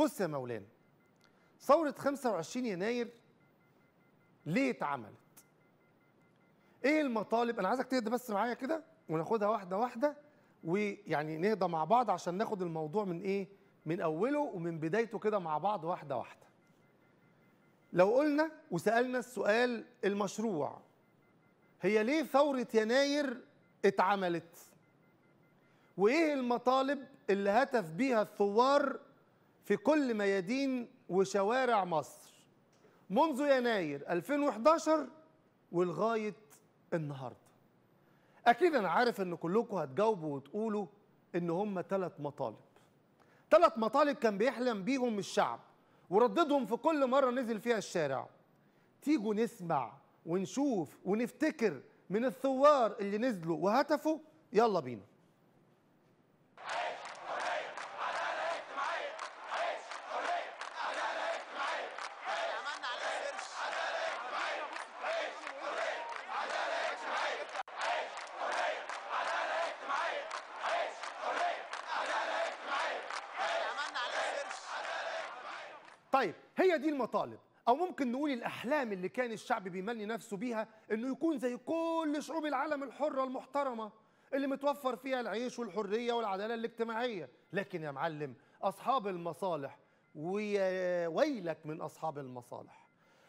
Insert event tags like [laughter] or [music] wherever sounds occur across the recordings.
بص يا مولانا ثورة 25 يناير ليه اتعملت؟ ايه المطالب؟ انا عايزك تهدى بس معايا كده وناخدها واحدة واحدة ويعني نهدى مع بعض عشان ناخد الموضوع من ايه؟ من اوله ومن بدايته كده مع بعض واحدة واحدة. لو قلنا وسألنا السؤال المشروع هي ليه ثورة يناير اتعملت؟ وايه المطالب اللي هتف بيها الثوار في كل ميادين وشوارع مصر منذ يناير 2011 ولغاية النهاردة أكيد أنا عارف أن كلكم هتجاوبوا وتقولوا أن هم ثلاث مطالب ثلاث مطالب كان بيحلم بيهم الشعب ورددهم في كل مرة نزل فيها الشارع تيجوا نسمع ونشوف ونفتكر من الثوار اللي نزلوا وهتفوا يلا بينا هي دي المطالب او ممكن نقول الاحلام اللي كان الشعب بيملي نفسه بيها انه يكون زي كل شعوب العالم الحره المحترمه اللي متوفر فيها العيش والحريه والعداله الاجتماعيه لكن يا معلم اصحاب المصالح وويلك ويلك من اصحاب المصالح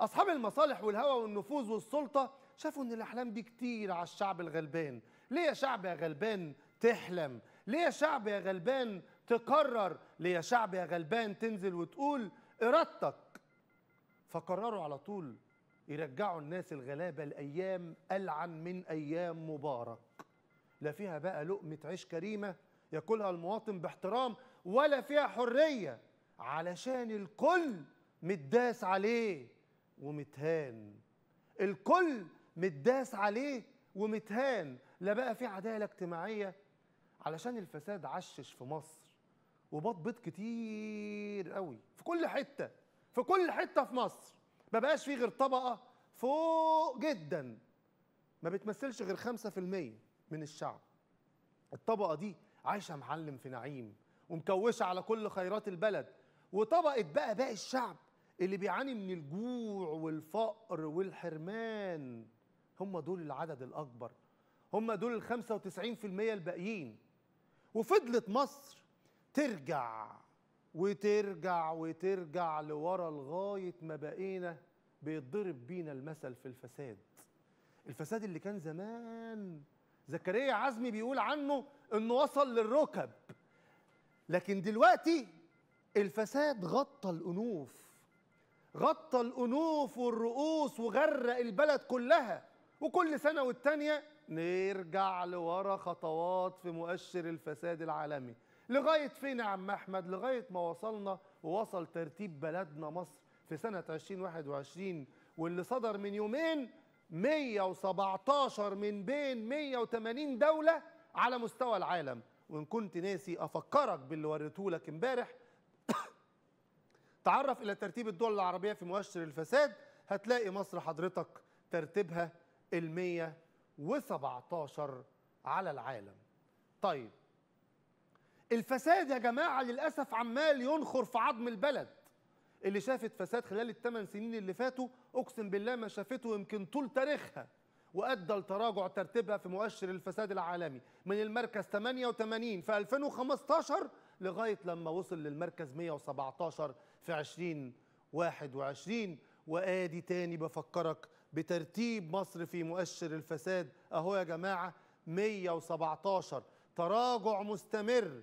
اصحاب المصالح والهوى والنفوذ والسلطه شافوا ان الاحلام دي كتير على الشعب الغلبان ليه يا شعب يا غلبان تحلم ليه يا شعب يا غلبان تقرر ليه يا شعب يا غلبان تنزل وتقول ارادتك فقرروا على طول يرجعوا الناس الغلابه لايام العن من ايام مبارك لا فيها بقى لقمه عيش كريمه ياكلها المواطن باحترام ولا فيها حريه علشان الكل متداس عليه ومتهان الكل متداس عليه ومتهان لا بقى في عداله اجتماعيه علشان الفساد عشش في مصر بيض كتير قوي في كل حته في كل حته في مصر ما بقاش فيه غير طبقه فوق جدا ما بتمثلش غير 5% من الشعب الطبقه دي عايشه معلم في نعيم ومكوشه على كل خيرات البلد وطبقه بقى باقي الشعب اللي بيعاني من الجوع والفقر والحرمان هم دول العدد الاكبر هم دول ال 95% الباقيين وفضلت مصر ترجع وترجع وترجع لورا لغاية ما بقينا بيتضرب بينا المثل في الفساد الفساد اللي كان زمان زكريا عزمي بيقول عنه انه وصل للركب لكن دلوقتي الفساد غطى الانوف غطى الانوف والرؤوس وغرق البلد كلها وكل سنه والتانيه نرجع لورا خطوات في مؤشر الفساد العالمي لغاية فين يا عم أحمد لغاية ما وصلنا ووصل ترتيب بلدنا مصر في سنة 2021 واللي صدر من يومين 117 من بين 180 دولة على مستوى العالم وإن كنت ناسي أفكرك باللي وريته لك امبارح [coughs] تعرف إلى ترتيب الدول العربية في مؤشر الفساد هتلاقي مصر حضرتك ترتيبها ال 117 على العالم طيب الفساد يا جماعه للاسف عمال ينخر في عظم البلد اللي شافت فساد خلال الثمان سنين اللي فاتوا اقسم بالله ما شافته يمكن طول تاريخها وادى لتراجع ترتيبها في مؤشر الفساد العالمي من المركز 88 في 2015 لغايه لما وصل للمركز 117 في 2021 وادي تاني بفكرك بترتيب مصر في مؤشر الفساد اهو يا جماعه 117 تراجع مستمر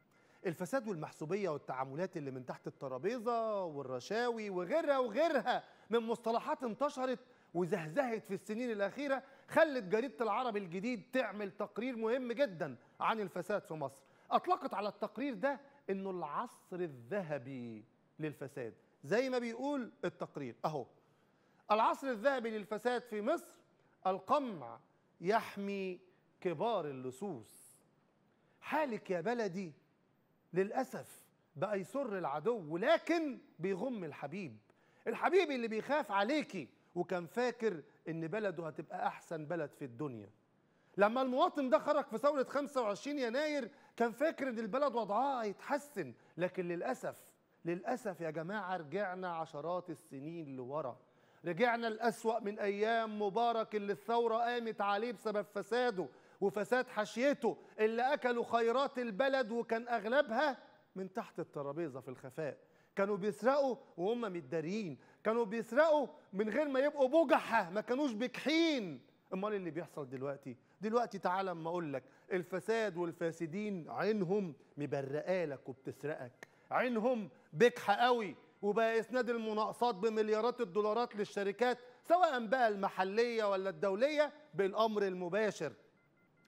الفساد والمحسوبيه والتعاملات اللي من تحت الترابيزه والرشاوي وغيرها وغيرها من مصطلحات انتشرت وزهزهت في السنين الاخيره خلت جريده العرب الجديد تعمل تقرير مهم جدا عن الفساد في مصر اطلقت على التقرير ده انه العصر الذهبي للفساد زي ما بيقول التقرير اهو العصر الذهبي للفساد في مصر القمع يحمي كبار اللصوص حالك يا بلدي للأسف بقى يسر العدو ولكن بيغم الحبيب الحبيب اللي بيخاف عليكي وكان فاكر ان بلده هتبقى احسن بلد في الدنيا لما المواطن ده خرج في ثورة 25 يناير كان فاكر ان البلد وضعها هيتحسن لكن للأسف للأسف يا جماعة رجعنا عشرات السنين لورا رجعنا الأسوأ من أيام مبارك اللي الثورة قامت عليه بسبب فساده وفساد حاشيته اللي أكلوا خيرات البلد وكان أغلبها من تحت الترابيزة في الخفاء كانوا بيسرقوا وهم متداريين كانوا بيسرقوا من غير ما يبقوا بجحة ما كانوش بكحين امال اللي بيحصل دلوقتي دلوقتي تعالى اما اقول لك الفساد والفاسدين عينهم مبرقالك وبتسرقك عينهم بجحة قوي وبقى اسناد المناقصات بمليارات الدولارات للشركات سواء بقى المحليه ولا الدوليه بالامر المباشر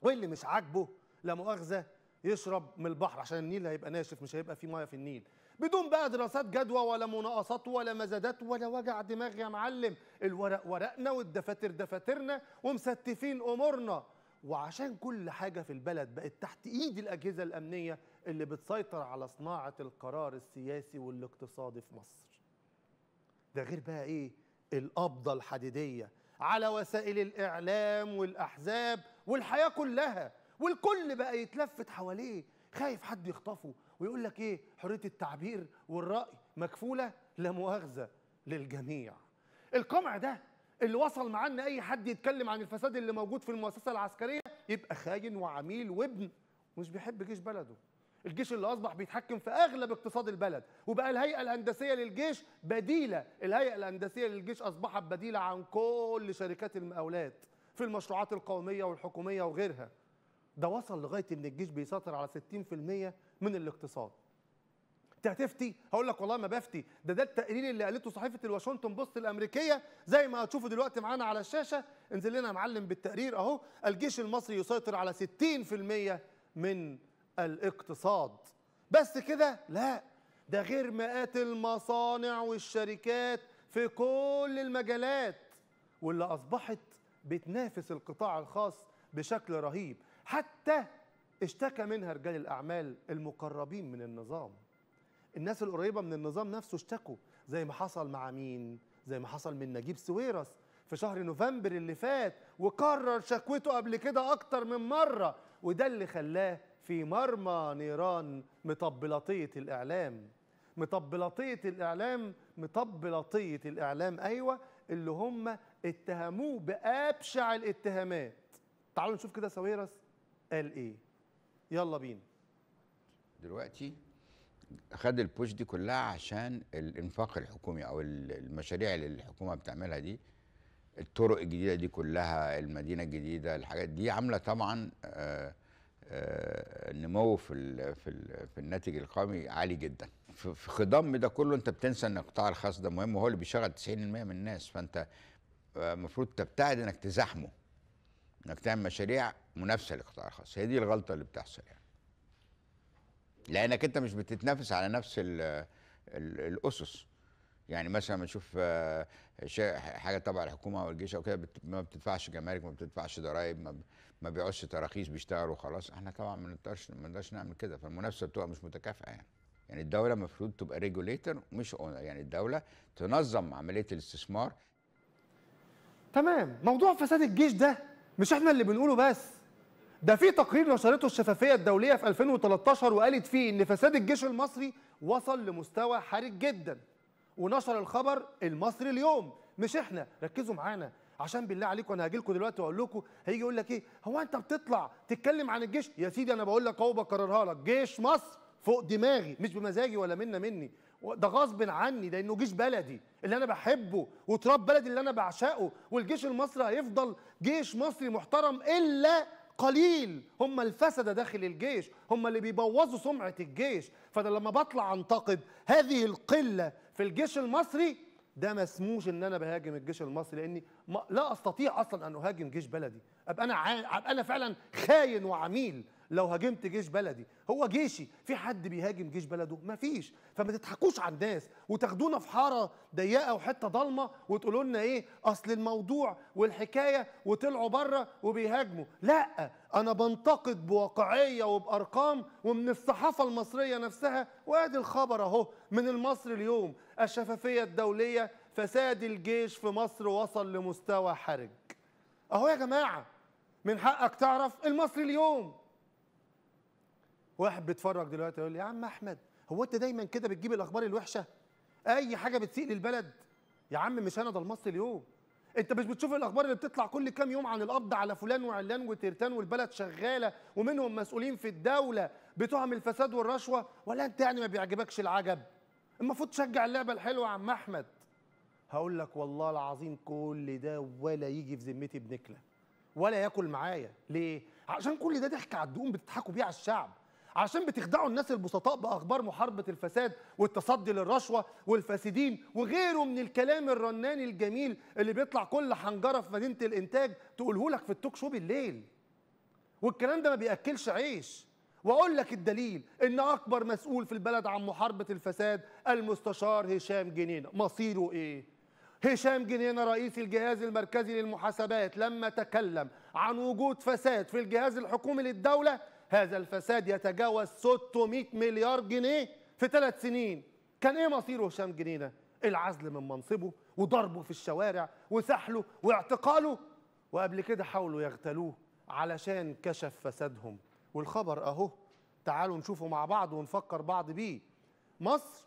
واللي مش عاجبه لا مؤاخذه يشرب من البحر عشان النيل هيبقى ناشف مش هيبقى فيه ميه في النيل بدون بقى دراسات جدوى ولا مناقصات ولا مزادات ولا وجع دماغ يا معلم الورق ورقنا والدفاتر دفاترنا ومستفين امورنا وعشان كل حاجه في البلد بقت تحت ايد الاجهزه الامنيه اللي بتسيطر على صناعه القرار السياسي والاقتصادي في مصر ده غير بقى ايه القبضه الحديديه على وسائل الإعلام والأحزاب والحياة كلها والكل بقى يتلفت حواليه خايف حد يخطفه ويقول لك إيه حرية التعبير والرأي مكفولة لا مؤاخذة للجميع القمع ده اللي وصل معانا اي حد يتكلم عن الفساد اللي موجود في المؤسسه العسكريه يبقى خاين وعميل وابن ومش بيحب جيش بلده الجيش اللي اصبح بيتحكم في اغلب اقتصاد البلد وبقى الهيئه الهندسيه للجيش بديله الهيئه الهندسيه للجيش اصبحت بديله عن كل شركات المقاولات في المشروعات القوميه والحكوميه وغيرها ده وصل لغايه ان الجيش بيسيطر على 60% من الاقتصاد تهتفتي هقول لك والله ما بفتي ده ده التقرير اللي قالته صحيفه الواشنطن بوست الامريكيه زي ما هتشوفوا دلوقتي معانا على الشاشه انزل لنا يا معلم بالتقرير اهو الجيش المصري يسيطر على 60% من الاقتصاد بس كده لا ده غير مئات المصانع والشركات في كل المجالات واللي أصبحت بتنافس القطاع الخاص بشكل رهيب حتى اشتكى منها رجال الأعمال المقربين من النظام الناس القريبة من النظام نفسه اشتكوا زي ما حصل مع مين زي ما حصل من نجيب سويرس في شهر نوفمبر اللي فات وكرر شكوته قبل كده أكتر من مرة وده اللي خلاه في مرمى نيران مطبلطية الإعلام مطبلطية الإعلام مطبلطية الإعلام أيوة اللي هم اتهموه بأبشع الاتهامات تعالوا نشوف كده ساويرس قال إيه يلا بينا دلوقتي خد البوش دي كلها عشان الانفاق الحكومي او المشاريع اللي الحكومه بتعملها دي الطرق الجديده دي كلها المدينه الجديده الحاجات دي عامله طبعا آه آه، النمو في الـ في, الـ في الناتج القومي عالي جدا في خضم ده كله انت بتنسى ان القطاع الخاص ده مهم وهو اللي بيشغل 90% من الناس فانت آه، المفروض تبتعد انك تزاحمه انك تعمل مشاريع منافسه للقطاع الخاص هي دي الغلطه اللي بتحصل يعني لانك انت مش بتتنافس على نفس الـ الـ الاسس يعني مثلا بنشوف آه، حاجه تبع الحكومه او الجيش او كده ما بتدفعش جمارك ما بتدفعش ضرائب ما بيعوش تراخيص بيشتغلوا خلاص احنا طبعا ما نقدرش ما نقدرش نعمل كده فالمنافسه بتبقى مش متكافئه يعني يعني الدوله المفروض تبقى ريجوليتر مش اونر يعني الدوله تنظم عمليه الاستثمار تمام موضوع فساد الجيش ده مش احنا اللي بنقوله بس ده في تقرير نشرته الشفافيه الدوليه في 2013 وقالت فيه ان فساد الجيش المصري وصل لمستوى حرج جدا ونشر الخبر المصري اليوم مش احنا ركزوا معانا عشان بالله عليكم انا هاجي لكم دلوقتي واقول لكم هيجي يقول لك ايه هو انت بتطلع تتكلم عن الجيش يا سيدي انا بقول لك اهو بكررها لك جيش مصر فوق دماغي مش بمزاجي ولا منا مني ده غصب عني ده انه جيش بلدي اللي انا بحبه وتراب بلدي اللي انا بعشقه والجيش المصري هيفضل جيش مصري محترم الا قليل هم الفسده داخل الجيش هم اللي بيبوظوا سمعه الجيش فانا لما بطلع انتقد هذه القله في الجيش المصري ده ما اسموش ان انا بهاجم الجيش المصري لاني لا استطيع اصلا ان اهاجم جيش بلدي ابقى انا ع... ابقى انا فعلا خاين وعميل لو هاجمت جيش بلدي هو جيشي في حد بيهاجم جيش بلده مفيش فما تضحكوش على الناس وتاخدونا في حاره ضيقه وحته ضلمه وتقولوا لنا ايه اصل الموضوع والحكايه وطلعوا بره وبيهاجموا لا انا بنتقد بواقعيه وبارقام ومن الصحافه المصريه نفسها وادي الخبر اهو من المصري اليوم الشفافيه الدوليه فساد الجيش في مصر وصل لمستوى حرج اهو يا جماعه من حقك تعرف المصري اليوم واحد بيتفرج دلوقتي يقول لي يا عم احمد هو انت دايما كده بتجيب الاخبار الوحشه اي حاجه بتسيء للبلد يا عم مش انا ده المصري اليوم انت مش بتشوف الاخبار اللي بتطلع كل كام يوم عن القبض على فلان وعلان وترتان والبلد شغاله ومنهم مسؤولين في الدوله بتهم الفساد والرشوه ولا انت يعني ما بيعجبكش العجب المفروض تشجع اللعبه الحلوه يا عم احمد هقول لك والله العظيم كل ده ولا يجي في ذمتي بنكله ولا ياكل معايا ليه عشان كل ده ضحك على الدقون بتضحكوا بيه على الشعب عشان بتخدعوا الناس البسطاء باخبار محاربه الفساد والتصدي للرشوه والفاسدين وغيره من الكلام الرناني الجميل اللي بيطلع كل حنجره في مدينه الانتاج تقوله لك في التوك شو بالليل والكلام ده ما بياكلش عيش واقول لك الدليل ان اكبر مسؤول في البلد عن محاربه الفساد المستشار هشام جنينه مصيره ايه هشام جنينه رئيس الجهاز المركزي للمحاسبات لما تكلم عن وجود فساد في الجهاز الحكومي للدوله هذا الفساد يتجاوز 600 مليار جنيه في ثلاث سنين كان ايه مصيره هشام جنينه العزل من منصبه وضربه في الشوارع وسحله واعتقاله وقبل كده حاولوا يغتالوه علشان كشف فسادهم والخبر اهو تعالوا نشوفه مع بعض ونفكر بعض بيه مصر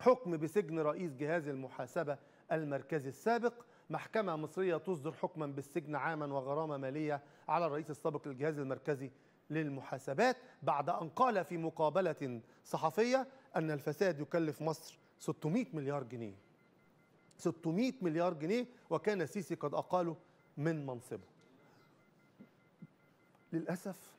حكم بسجن رئيس جهاز المحاسبه المركزي السابق محكمه مصريه تصدر حكما بالسجن عاما وغرامه ماليه على الرئيس السابق للجهاز المركزي للمحاسبات بعد أن قال في مقابلة صحفية أن الفساد يكلف مصر 600 مليار جنيه 600 مليار جنيه وكان السيسي قد أقاله من منصبه للأسف